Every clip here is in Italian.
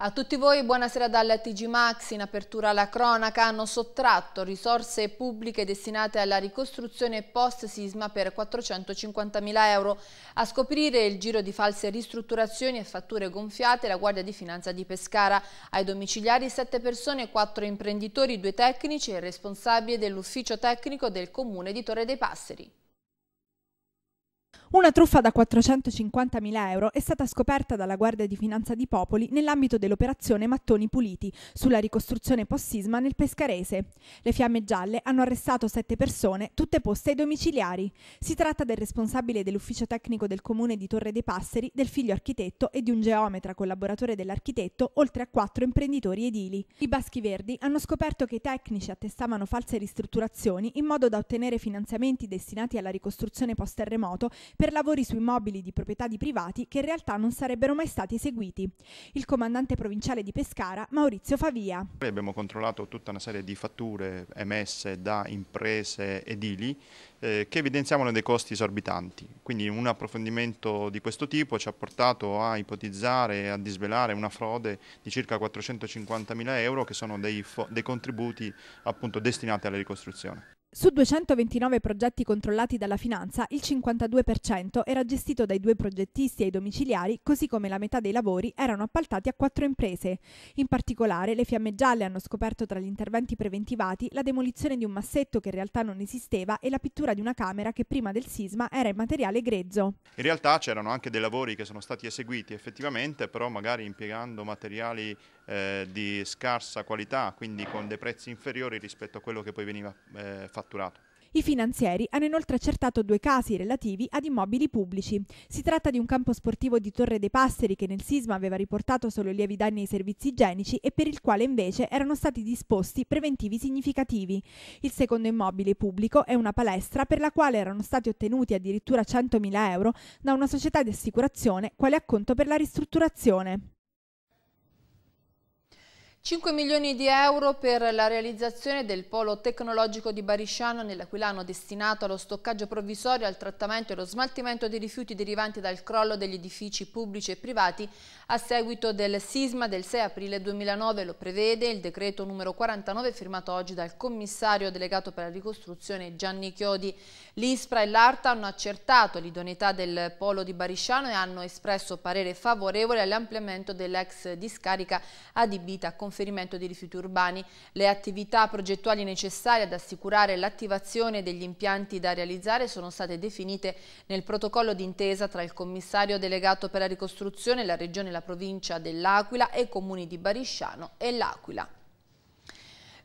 A tutti voi buonasera dal TG Max, in apertura alla cronaca hanno sottratto risorse pubbliche destinate alla ricostruzione post sisma per 450.000 euro. A scoprire il giro di false ristrutturazioni e fatture gonfiate la Guardia di Finanza di Pescara. Ai domiciliari sette persone, quattro imprenditori, due tecnici e il responsabile dell'ufficio tecnico del comune di Torre dei Passeri. Una truffa da 450.000 euro è stata scoperta dalla Guardia di Finanza di Popoli nell'ambito dell'operazione Mattoni Puliti sulla ricostruzione post-sisma nel Pescarese. Le fiamme gialle hanno arrestato sette persone, tutte poste ai domiciliari. Si tratta del responsabile dell'ufficio tecnico del comune di Torre dei Passeri, del figlio architetto e di un geometra collaboratore dell'architetto, oltre a quattro imprenditori edili. I Baschi Verdi hanno scoperto che i tecnici attestavano false ristrutturazioni in modo da ottenere finanziamenti destinati alla ricostruzione post-terremoto per lavori su immobili di proprietà di privati che in realtà non sarebbero mai stati eseguiti. Il comandante provinciale di Pescara, Maurizio Favia. Noi abbiamo controllato tutta una serie di fatture emesse da imprese edili eh, che evidenziavano dei costi esorbitanti. Quindi un approfondimento di questo tipo ci ha portato a ipotizzare e a disvelare una frode di circa 450 mila euro che sono dei, dei contributi appunto destinati alla ricostruzione. Su 229 progetti controllati dalla finanza, il 52% era gestito dai due progettisti ai domiciliari, così come la metà dei lavori erano appaltati a quattro imprese. In particolare, le Fiamme Gialle hanno scoperto tra gli interventi preventivati la demolizione di un massetto che in realtà non esisteva e la pittura di una camera che prima del sisma era in materiale grezzo. In realtà c'erano anche dei lavori che sono stati eseguiti effettivamente, però magari impiegando materiali eh, di scarsa qualità, quindi con dei prezzi inferiori rispetto a quello che poi veniva eh, fatturato. I finanzieri hanno inoltre accertato due casi relativi ad immobili pubblici. Si tratta di un campo sportivo di Torre dei Passeri che nel sisma aveva riportato solo lievi danni ai servizi igienici e per il quale invece erano stati disposti preventivi significativi. Il secondo immobile pubblico è una palestra per la quale erano stati ottenuti addirittura 100.000 euro da una società di assicurazione quale acconto per la ristrutturazione. 5 milioni di euro per la realizzazione del polo tecnologico di Barisciano nell'Aquilano destinato allo stoccaggio provvisorio, al trattamento e allo smaltimento dei rifiuti derivanti dal crollo degli edifici pubblici e privati a seguito del sisma del 6 aprile 2009. Lo prevede il decreto numero 49 firmato oggi dal commissario delegato per la ricostruzione Gianni Chiodi. L'ISPRA e l'ARTA hanno accertato l'idoneità del polo di Barisciano e hanno espresso parere favorevole all'ampliamento dell'ex discarica adibita a conferimento di rifiuti urbani. Le attività progettuali necessarie ad assicurare l'attivazione degli impianti da realizzare sono state definite nel protocollo d'intesa tra il commissario delegato per la ricostruzione, la regione e la provincia dell'Aquila e i comuni di Barisciano e l'Aquila.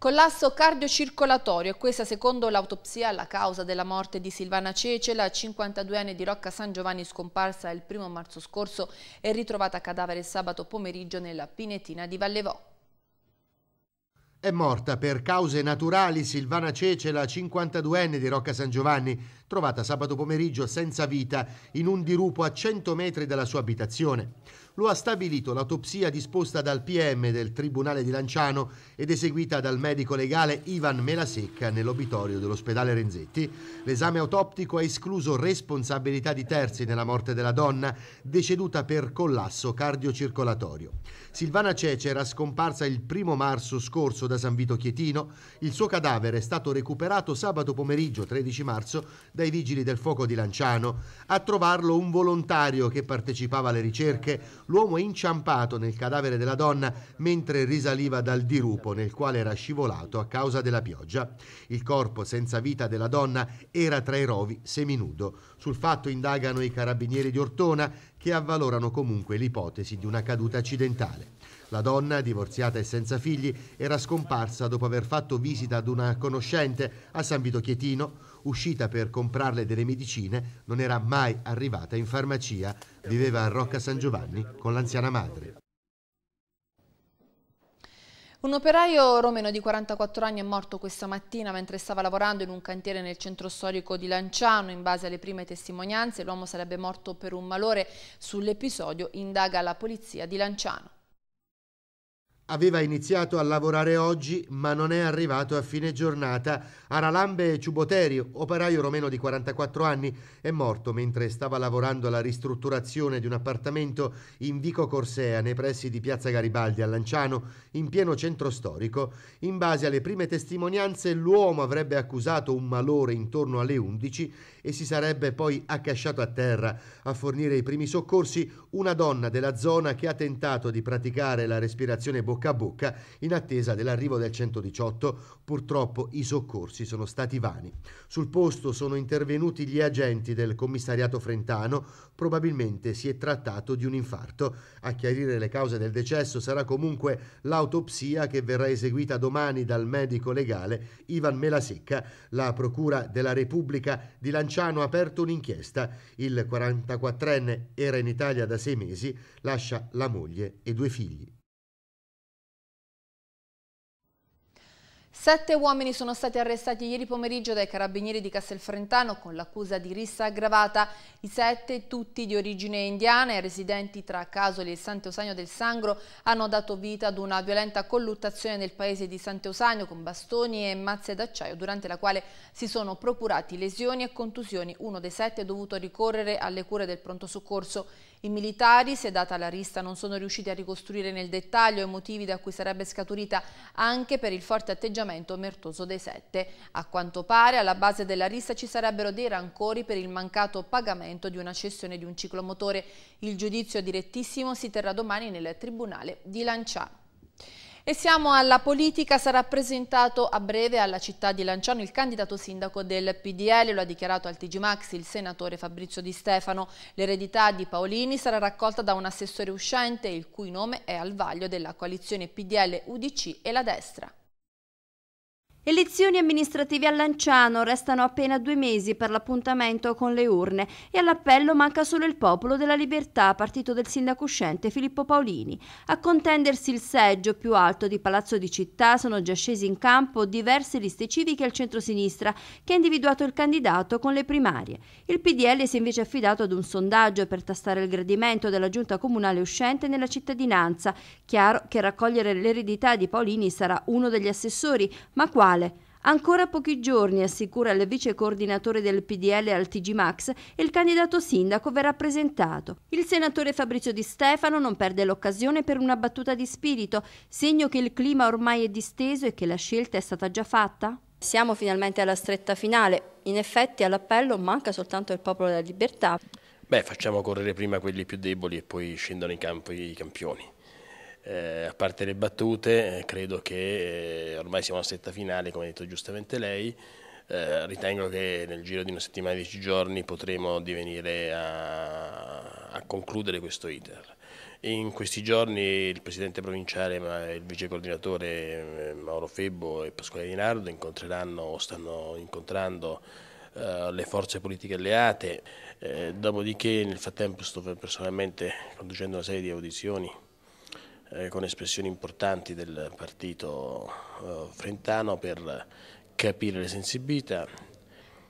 Collasso cardiocircolatorio, questa secondo l'autopsia la causa della morte di Silvana Cece, la 52 enne di Rocca San Giovanni scomparsa il 1 marzo scorso e ritrovata cadavere sabato pomeriggio nella Pinetina di Vallevò. È morta per cause naturali Silvana Cece, la 52enne di Rocca San Giovanni, trovata sabato pomeriggio senza vita in un dirupo a 100 metri dalla sua abitazione. Lo ha stabilito l'autopsia disposta dal PM del Tribunale di Lanciano ed eseguita dal medico legale Ivan Melasecca nell'obitorio dell'ospedale Renzetti. L'esame autoptico ha escluso responsabilità di terzi nella morte della donna, deceduta per collasso cardiocircolatorio. Silvana Cece era scomparsa il primo marzo scorso da San Vito Chietino, il suo cadavere è stato recuperato sabato pomeriggio 13 marzo dai vigili del fuoco di Lanciano. A trovarlo un volontario che partecipava alle ricerche, l'uomo è inciampato nel cadavere della donna mentre risaliva dal dirupo nel quale era scivolato a causa della pioggia. Il corpo senza vita della donna era tra i rovi seminudo. Sul fatto indagano i carabinieri di Ortona che avvalorano comunque l'ipotesi di una caduta accidentale. La donna, divorziata e senza figli, era scomparsa dopo aver fatto visita ad una conoscente a San Vito Chietino. Uscita per comprarle delle medicine, non era mai arrivata in farmacia. Viveva a Rocca San Giovanni con l'anziana madre. Un operaio romeno di 44 anni è morto questa mattina mentre stava lavorando in un cantiere nel centro storico di Lanciano. In base alle prime testimonianze l'uomo sarebbe morto per un malore. Sull'episodio indaga la polizia di Lanciano aveva iniziato a lavorare oggi ma non è arrivato a fine giornata. Aralambe Ciuboterio, operaio romeno di 44 anni, è morto mentre stava lavorando alla ristrutturazione di un appartamento in Vico Corsea, nei pressi di Piazza Garibaldi a Lanciano, in pieno centro storico. In base alle prime testimonianze l'uomo avrebbe accusato un malore intorno alle 11 e si sarebbe poi accasciato a terra. A fornire i primi soccorsi una donna della zona che ha tentato di praticare la respirazione boccata bocca a bocca in attesa dell'arrivo del 118. Purtroppo i soccorsi sono stati vani. Sul posto sono intervenuti gli agenti del commissariato frentano, probabilmente si è trattato di un infarto. A chiarire le cause del decesso sarà comunque l'autopsia che verrà eseguita domani dal medico legale Ivan Melasecca. La Procura della Repubblica di Lanciano ha aperto un'inchiesta. Il 44enne era in Italia da sei mesi, lascia la moglie e due figli. Sette uomini sono stati arrestati ieri pomeriggio dai carabinieri di Castelfrentano con l'accusa di rissa aggravata. I sette, tutti di origine indiana e residenti tra Casoli e Sant'Eusagno del Sangro, hanno dato vita ad una violenta colluttazione nel paese di Sant'Eusagno con bastoni e mazze d'acciaio, durante la quale si sono procurati lesioni e contusioni. Uno dei sette è dovuto ricorrere alle cure del pronto soccorso. I militari, se data la rissa, non sono riusciti a ricostruire nel dettaglio i motivi da cui sarebbe scaturita anche per il forte atteggiamento omertoso dei sette. A quanto pare, alla base della rissa ci sarebbero dei rancori per il mancato pagamento di una cessione di un ciclomotore. Il giudizio direttissimo si terrà domani nel Tribunale di Lanciano. E siamo alla politica, sarà presentato a breve alla città di Lanciano il candidato sindaco del PDL, lo ha dichiarato al TG Max il senatore Fabrizio Di Stefano. L'eredità di Paolini sarà raccolta da un assessore uscente il cui nome è al vaglio della coalizione PDL-UDC e la destra. Elezioni amministrative a Lanciano, restano appena due mesi per l'appuntamento con le urne e all'appello manca solo il Popolo della Libertà, partito del sindaco uscente Filippo Paolini. A contendersi il seggio più alto di Palazzo di Città sono già scesi in campo diverse liste civiche al centro-sinistra che ha individuato il candidato con le primarie. Il PDL si è invece affidato ad un sondaggio per tastare il gradimento della giunta comunale uscente nella cittadinanza. Chiaro che raccogliere l'eredità di Paolini sarà uno degli assessori, ma quale? regionale. Ancora pochi giorni, assicura il vice coordinatore del PDL al TG Max, e il candidato sindaco verrà presentato. Il senatore Fabrizio Di Stefano non perde l'occasione per una battuta di spirito, segno che il clima ormai è disteso e che la scelta è stata già fatta? Siamo finalmente alla stretta finale. In effetti all'appello manca soltanto il popolo della libertà. Beh, facciamo correre prima quelli più deboli e poi scendono in campo i campioni. Eh, a parte le battute, eh, credo che eh, ormai siamo alla setta finale, come ha detto giustamente lei. Eh, ritengo che nel giro di una settimana, e dieci giorni, potremo divenire a, a concludere questo iter. In questi giorni il presidente provinciale ma il vice coordinatore eh, Mauro Febbo e Pasquale Di Nardo incontreranno o stanno incontrando eh, le forze politiche alleate, eh, dopodiché nel frattempo sto personalmente conducendo una serie di audizioni eh, con espressioni importanti del partito eh, frentano per capire le sensibilità.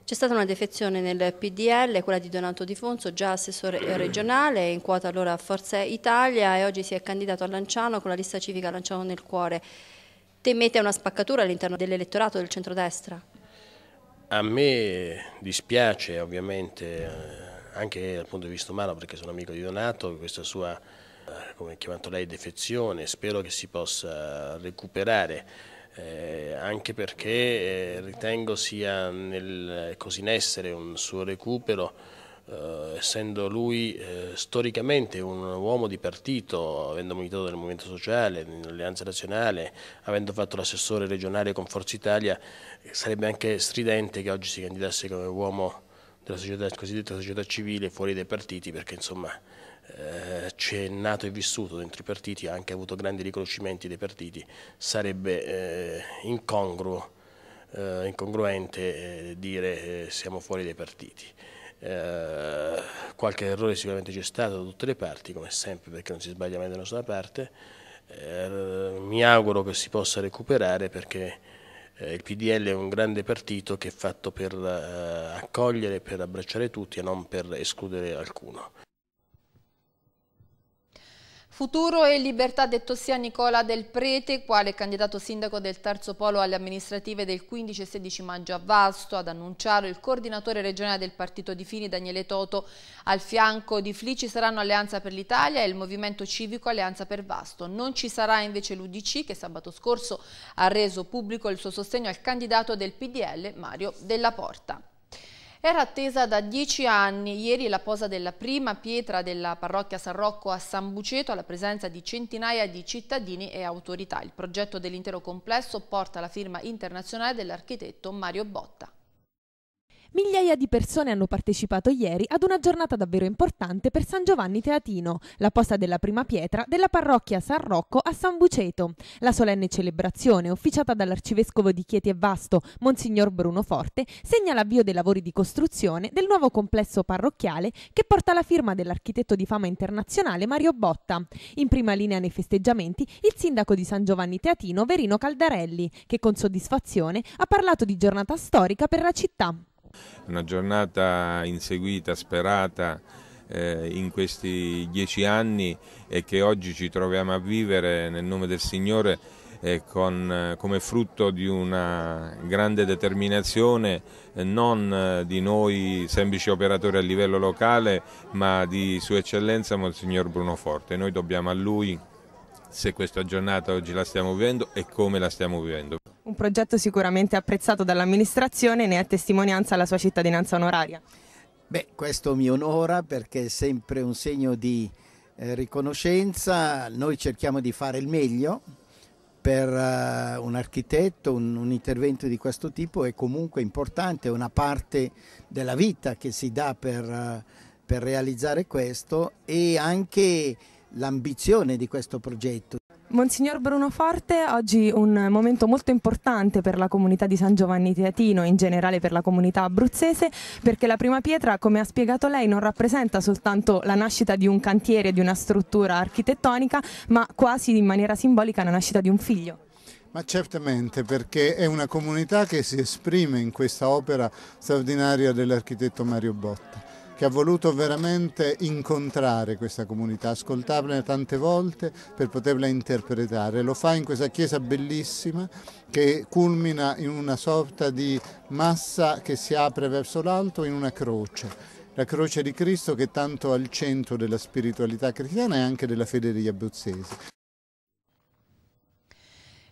C'è stata una defezione nel PDL, quella di Donato Di Fonso, già assessore regionale, in quota allora a Forza Italia e oggi si è candidato a Lanciano con la lista civica Lanciano nel cuore. Temete una spaccatura all'interno dell'elettorato del centrodestra? A me dispiace ovviamente eh, anche dal punto di vista umano perché sono amico di Donato, questa sua eh, come ha chiamato lei, defezione, spero che si possa recuperare. Eh, anche perché eh, ritengo sia nel, così in essere un suo recupero, eh, essendo lui eh, storicamente un uomo di partito, avendo militato nel Movimento Sociale, nell'Alleanza Nazionale, avendo fatto l'assessore regionale con Forza Italia, sarebbe anche stridente che oggi si candidasse come uomo della società, cosiddetta società civile fuori dai partiti, perché insomma eh, c'è nato e vissuto dentro i partiti, ha anche avuto grandi riconoscimenti dei partiti, sarebbe eh, incongruo, eh, incongruente eh, dire eh, siamo fuori dai partiti. qualche errore sicuramente c'è stato da tutte le parti, come sempre, perché non si sbaglia mai da nessuna parte. mi auguro che si possa recuperare perché il PDL è un grande partito che è fatto per accogliere, per abbracciare tutti e non per escludere alcuno. Futuro e libertà detto sia Nicola Del Prete, quale candidato sindaco del terzo polo alle amministrative del 15 e 16 maggio a Vasto, ad annunciarlo il coordinatore regionale del partito di Fini, Daniele Toto. Al fianco di Fli ci saranno Alleanza per l'Italia e il Movimento Civico Alleanza per Vasto. Non ci sarà invece l'Udc che sabato scorso ha reso pubblico il suo sostegno al candidato del PDL Mario Della Porta. Era attesa da dieci anni. Ieri la posa della prima pietra della parrocchia San Rocco a San Buceto alla presenza di centinaia di cittadini e autorità. Il progetto dell'intero complesso porta la firma internazionale dell'architetto Mario Botta. Migliaia di persone hanno partecipato ieri ad una giornata davvero importante per San Giovanni Teatino, la posta della prima pietra della parrocchia San Rocco a San Buceto. La solenne celebrazione, officiata dall'arcivescovo di Chieti e Vasto, Monsignor Bruno Forte, segna l'avvio dei lavori di costruzione del nuovo complesso parrocchiale che porta la firma dell'architetto di fama internazionale Mario Botta. In prima linea nei festeggiamenti il sindaco di San Giovanni Teatino Verino Caldarelli, che con soddisfazione ha parlato di giornata storica per la città una giornata inseguita, sperata eh, in questi dieci anni e che oggi ci troviamo a vivere nel nome del Signore eh, con, eh, come frutto di una grande determinazione eh, non di noi semplici operatori a livello locale ma di Sua Eccellenza Monsignor Bruno Forte. Noi dobbiamo a lui se questa giornata oggi la stiamo vivendo e come la stiamo vivendo. Un progetto sicuramente apprezzato dall'amministrazione, ne è testimonianza la sua cittadinanza onoraria. Beh, questo mi onora perché è sempre un segno di eh, riconoscenza, noi cerchiamo di fare il meglio per uh, un architetto, un, un intervento di questo tipo è comunque importante, è una parte della vita che si dà per, uh, per realizzare questo e anche l'ambizione di questo progetto. Monsignor Bruno Forte, oggi un momento molto importante per la comunità di San Giovanni Teatino e in generale per la comunità abruzzese perché la prima pietra, come ha spiegato lei, non rappresenta soltanto la nascita di un cantiere, di una struttura architettonica, ma quasi in maniera simbolica la nascita di un figlio. Ma certamente perché è una comunità che si esprime in questa opera straordinaria dell'architetto Mario Botta che ha voluto veramente incontrare questa comunità, ascoltarla tante volte per poterla interpretare. Lo fa in questa chiesa bellissima che culmina in una sorta di massa che si apre verso l'alto in una croce la croce di Cristo che è tanto al centro della spiritualità cristiana e anche della fede degli abruzzesi.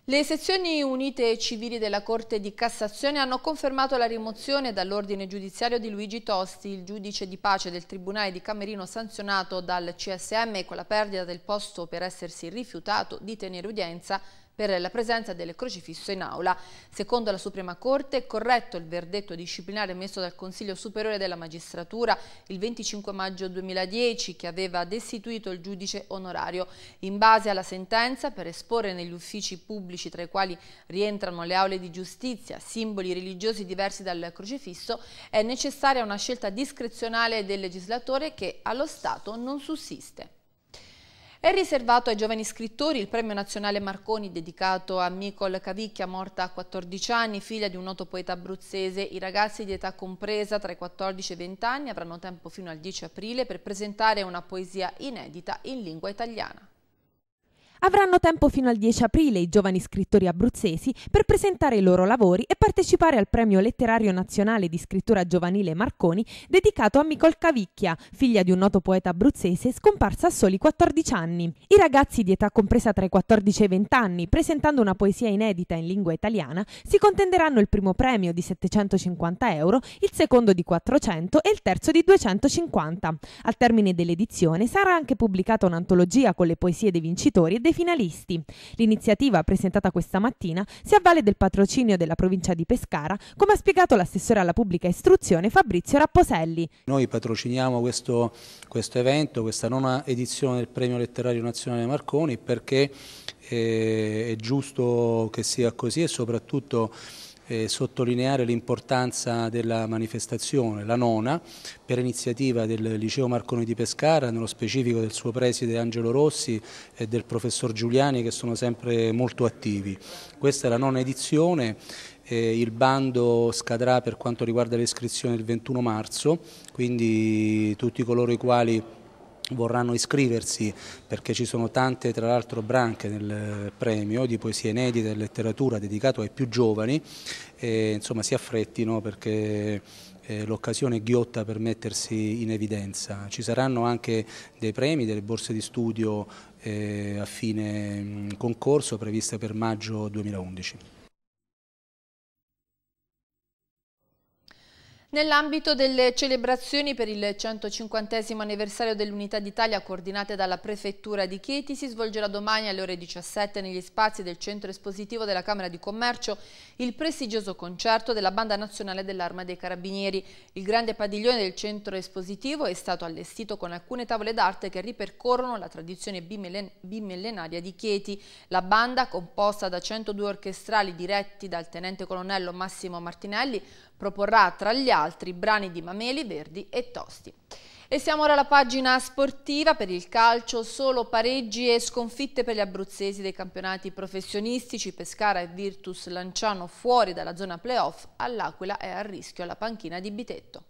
Le sezioni unite civili della Corte di Cassazione hanno confermato la rimozione dall'ordine giudiziario di Luigi Tosti, il giudice di pace del Tribunale di Camerino sanzionato dal CSM con la perdita del posto per essersi rifiutato di tenere udienza per la presenza del crocifisso in aula. Secondo la Suprema Corte corretto il verdetto disciplinare emesso dal Consiglio Superiore della Magistratura il 25 maggio 2010 che aveva destituito il giudice onorario. In base alla sentenza, per esporre negli uffici pubblici tra i quali rientrano le aule di giustizia simboli religiosi diversi dal crocifisso, è necessaria una scelta discrezionale del legislatore che allo Stato non sussiste. È riservato ai giovani scrittori il premio nazionale Marconi dedicato a Micol Cavicchia, morta a 14 anni, figlia di un noto poeta abruzzese. I ragazzi di età compresa tra i 14 e i 20 anni avranno tempo fino al 10 aprile per presentare una poesia inedita in lingua italiana. Avranno tempo fino al 10 aprile i giovani scrittori abruzzesi per presentare i loro lavori e partecipare al premio letterario nazionale di scrittura giovanile Marconi dedicato a Micol Cavicchia, figlia di un noto poeta abruzzese scomparsa a soli 14 anni. I ragazzi di età compresa tra i 14 e i 20 anni, presentando una poesia inedita in lingua italiana, si contenderanno il primo premio di 750 euro, il secondo di 400 e il terzo di 250. Al termine dell'edizione sarà anche pubblicata un'antologia con le poesie dei vincitori e dei dei finalisti. L'iniziativa presentata questa mattina si avvale del patrocinio della provincia di Pescara, come ha spiegato l'assessore alla pubblica istruzione Fabrizio Rapposelli. Noi patrociniamo questo, questo evento, questa nona edizione del Premio Letterario Nazionale Marconi perché eh, è giusto che sia così e soprattutto eh, sottolineare l'importanza della manifestazione, la nona, per iniziativa del Liceo Marconi di Pescara, nello specifico del suo preside Angelo Rossi e del professor Giuliani che sono sempre molto attivi. Questa è la nona edizione eh, il bando scadrà per quanto riguarda l'iscrizione il 21 marzo, quindi tutti coloro i quali vorranno iscriversi perché ci sono tante tra l'altro branche nel premio di poesia inedita e letteratura dedicato ai più giovani e, insomma si affrettino perché eh, l'occasione ghiotta per mettersi in evidenza. Ci saranno anche dei premi, delle borse di studio eh, a fine mm, concorso previste per maggio 2011. Nell'ambito delle celebrazioni per il 150 anniversario dell'Unità d'Italia coordinate dalla Prefettura di Chieti si svolgerà domani alle ore 17 negli spazi del centro espositivo della Camera di Commercio il prestigioso concerto della Banda Nazionale dell'Arma dei Carabinieri. Il grande padiglione del centro espositivo è stato allestito con alcune tavole d'arte che ripercorrono la tradizione bimillenaria di Chieti. La banda, composta da 102 orchestrali diretti dal tenente colonnello Massimo Martinelli, Proporrà tra gli altri brani di Mameli, Verdi e Tosti. E siamo ora alla pagina sportiva per il calcio, solo pareggi e sconfitte per gli abruzzesi dei campionati professionistici, Pescara e Virtus Lanciano fuori dalla zona playoff, all'Aquila è a rischio la panchina di Bitetto.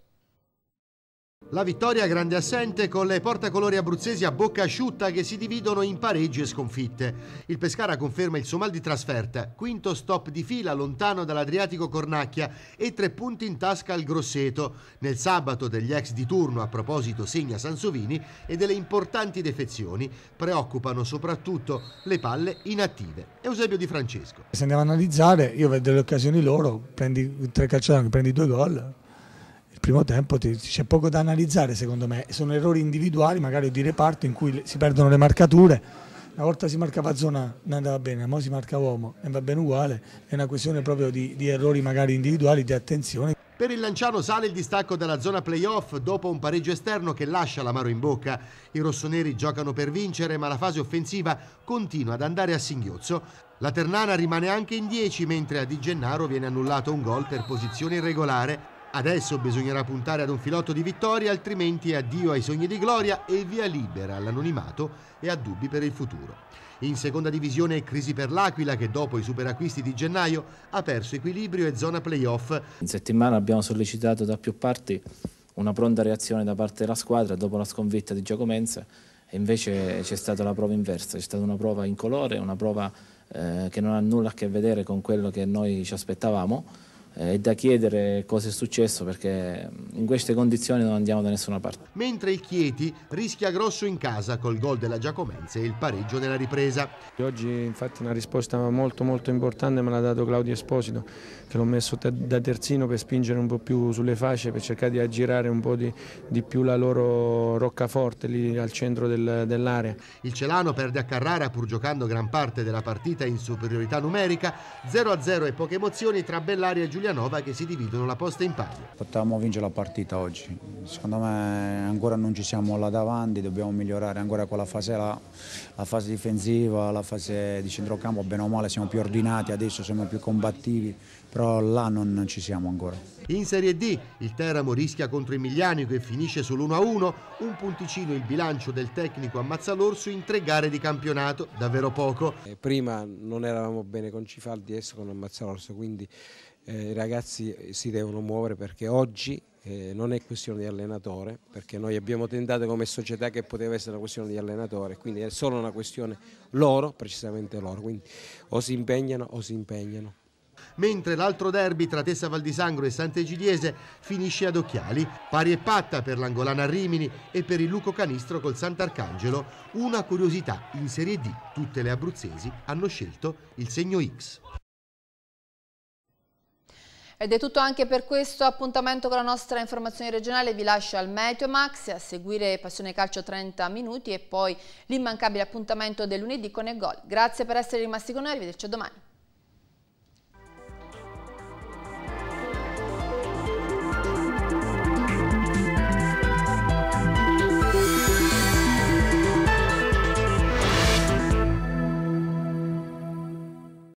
La vittoria grande assente con le portacolori abruzzesi a bocca asciutta che si dividono in pareggi e sconfitte. Il Pescara conferma il suo mal di trasferta, quinto stop di fila lontano dall'Adriatico Cornacchia e tre punti in tasca al Grosseto. Nel sabato degli ex di turno a proposito segna Sansovini e delle importanti defezioni preoccupano soprattutto le palle inattive. Eusebio Di Francesco. Se andiamo a analizzare, io vedo le occasioni loro, prendi tre calciatori, prendi due gol il primo tempo c'è poco da analizzare secondo me, sono errori individuali magari di reparto in cui si perdono le marcature, una volta si marcava zona non andava bene, ora si marca uomo e va bene uguale, è una questione proprio di, di errori magari individuali, di attenzione. Per il Lanciano sale il distacco dalla zona playoff dopo un pareggio esterno che lascia l'amaro in bocca. I rossoneri giocano per vincere ma la fase offensiva continua ad andare a singhiozzo. La Ternana rimane anche in 10 mentre a Di Gennaro viene annullato un gol per posizione irregolare Adesso bisognerà puntare ad un filotto di vittoria, altrimenti addio ai sogni di gloria e via libera all'anonimato e a dubbi per il futuro. In seconda divisione crisi per l'Aquila che dopo i superacquisti di gennaio ha perso equilibrio e zona playoff. In settimana abbiamo sollecitato da più parti una pronta reazione da parte della squadra dopo la sconfitta di Giacomenza e invece c'è stata la prova inversa, c'è stata una prova incolore, una prova eh, che non ha nulla a che vedere con quello che noi ci aspettavamo è da chiedere cosa è successo perché in queste condizioni non andiamo da nessuna parte. Mentre il Chieti rischia grosso in casa col gol della Giacomense e il pareggio nella ripresa. Oggi infatti una risposta molto molto importante me l'ha dato Claudio Esposito che l'ho messo da terzino per spingere un po' più sulle fasce per cercare di aggirare un po' di, di più la loro roccaforte lì al centro del, dell'area. Il Celano perde a Carrara pur giocando gran parte della partita in superiorità numerica 0-0 e poche emozioni tra Bellaria e Giulia Emilianova che si dividono la posta in palio. Potevamo vincere la partita oggi, secondo me ancora non ci siamo là davanti, dobbiamo migliorare ancora quella fase, la, la fase difensiva, la fase di centrocampo, bene o male siamo più ordinati, adesso siamo più combattivi, però là non, non ci siamo ancora. In Serie D il Teramo rischia contro il Miglianico e finisce sull'1-1, un punticino il bilancio del tecnico Ammazzalorso in tre gare di campionato, davvero poco. Eh, prima non eravamo bene con Cifaldi, adesso con Ammazzalorso, quindi eh, i ragazzi eh, si devono muovere perché oggi eh, non è questione di allenatore, perché noi abbiamo tentato come società che poteva essere una questione di allenatore, quindi è solo una questione loro, precisamente loro, quindi o si impegnano o si impegnano. Mentre l'altro derby tra Tessa Val di Sangro e Sant'Egidiese finisce ad occhiali, pari e patta per l'Angolana Rimini e per il Luco Canistro col Sant'Arcangelo, una curiosità in Serie D, tutte le abruzzesi hanno scelto il segno X. Ed è tutto anche per questo appuntamento con la nostra informazione regionale. Vi lascio al Meteo Max a seguire Passione Calcio 30 minuti e poi l'immancabile appuntamento del lunedì con il gol. Grazie per essere rimasti con noi, arrivederci domani.